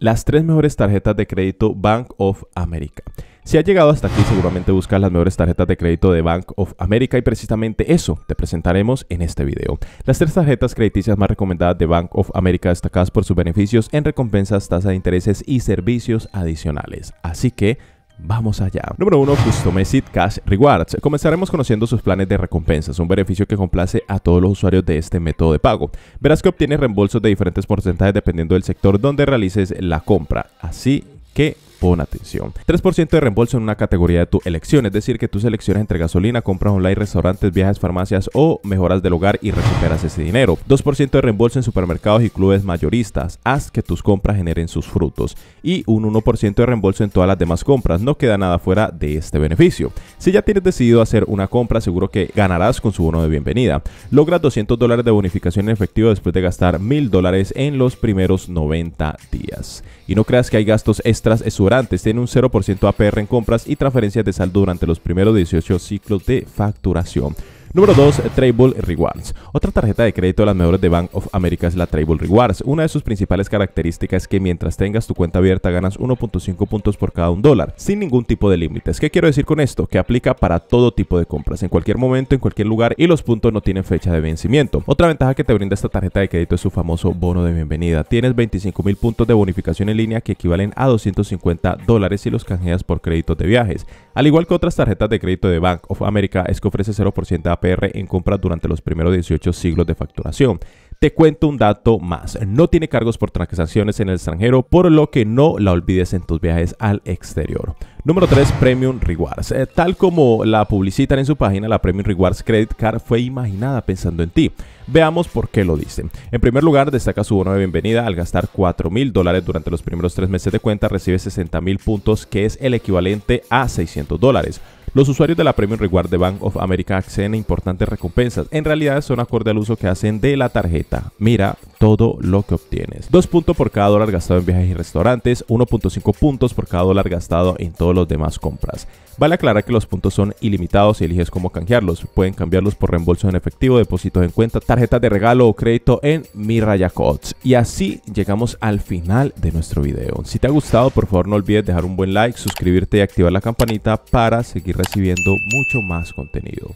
las tres mejores tarjetas de crédito Bank of America. Si has llegado hasta aquí, seguramente buscas las mejores tarjetas de crédito de Bank of America y precisamente eso te presentaremos en este video. Las tres tarjetas crediticias más recomendadas de Bank of America destacadas por sus beneficios en recompensas, tasa de intereses y servicios adicionales. Así que Vamos allá. Número 1. Customized Cash Rewards. Comenzaremos conociendo sus planes de recompensas, un beneficio que complace a todos los usuarios de este método de pago. Verás que obtienes reembolsos de diferentes porcentajes dependiendo del sector donde realices la compra. Así que pon atención. 3% de reembolso en una categoría de tu elección, es decir, que tú seleccionas entre gasolina, compras online, restaurantes, viajes, farmacias o mejoras del hogar y recuperas ese dinero. 2% de reembolso en supermercados y clubes mayoristas, haz que tus compras generen sus frutos. Y un 1% de reembolso en todas las demás compras, no queda nada fuera de este beneficio. Si ya tienes decidido hacer una compra, seguro que ganarás con su bono de bienvenida. Logras 200 dólares de bonificación en efectivo después de gastar 1000 dólares en los primeros 90 días. Y no creas que hay gastos extras exuberantes, tiene un 0% APR en compras y transferencias de saldo durante los primeros 18 ciclos de facturación. Número 2, Trable Rewards. Otra tarjeta de crédito de las mejores de Bank of America es la Trable Rewards. Una de sus principales características es que mientras tengas tu cuenta abierta ganas 1.5 puntos por cada un dólar, sin ningún tipo de límites. ¿Qué quiero decir con esto? Que aplica para todo tipo de compras, en cualquier momento, en cualquier lugar y los puntos no tienen fecha de vencimiento. Otra ventaja que te brinda esta tarjeta de crédito es su famoso bono de bienvenida. Tienes 25 mil puntos de bonificación en línea que equivalen a 250 dólares si los canjeas por créditos de viajes. Al igual que otras tarjetas de crédito de Bank of America, es que ofrece 0% de PR en compras durante los primeros 18 siglos de facturación. Te cuento un dato más. No tiene cargos por transacciones en el extranjero, por lo que no la olvides en tus viajes al exterior. Número 3. Premium Rewards. Eh, tal como la publicitan en su página, la Premium Rewards Credit Card fue imaginada pensando en ti. Veamos por qué lo dicen. En primer lugar, destaca su bono de bienvenida. Al gastar 4 mil dólares durante los primeros 3 meses de cuenta, recibe 60 mil puntos, que es el equivalente a 600 dólares. Los usuarios de la Premium Reward de Bank of America acceden a importantes recompensas. En realidad son acorde al uso que hacen de la tarjeta. Mira todo lo que obtienes. 2 puntos por cada dólar gastado en viajes y restaurantes, 1.5 puntos por cada dólar gastado en todos los demás compras. Vale aclarar que los puntos son ilimitados y eliges cómo canjearlos. Pueden cambiarlos por reembolso en efectivo, depósitos en cuenta, tarjetas de regalo o crédito en Mirayacots. Y así llegamos al final de nuestro video. Si te ha gustado, por favor no olvides dejar un buen like, suscribirte y activar la campanita para seguir recibiendo recibiendo mucho más contenido.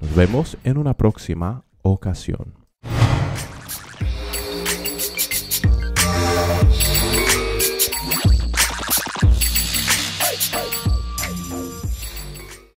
Nos vemos en una próxima ocasión.